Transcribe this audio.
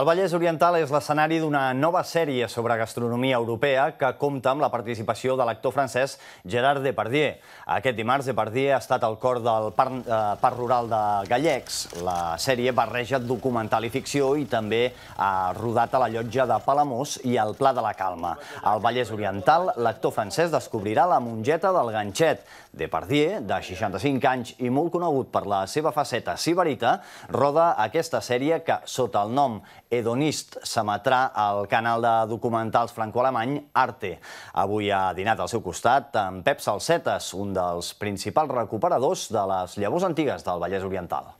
El Vallès Oriental és l'escenari d'una nova sèrie sobre gastronomia europea que compta amb la participació de l'actor francès Gerard Depardieu. Aquest dimarts, Depardieu ha estat al cor del eh, parc, rural de Gallecs. La sèrie barreja documental i ficció i també ha rodat a la llotja de Palamós i al Pla de la Calma. Al Vallès Oriental, l'actor francès descobrirà la mongeta del ganxet. Depardieu, de 65 anys i molt conegut per la seva faceta sibarita, roda aquesta sèrie que, sota el nom hedonist s'emetrà al canal de documentals franco-alemany Arte. Avui ha dinat al seu costat amb Pep Salsetes, un dels principals recuperadors de les llavors antigues del Vallès Oriental.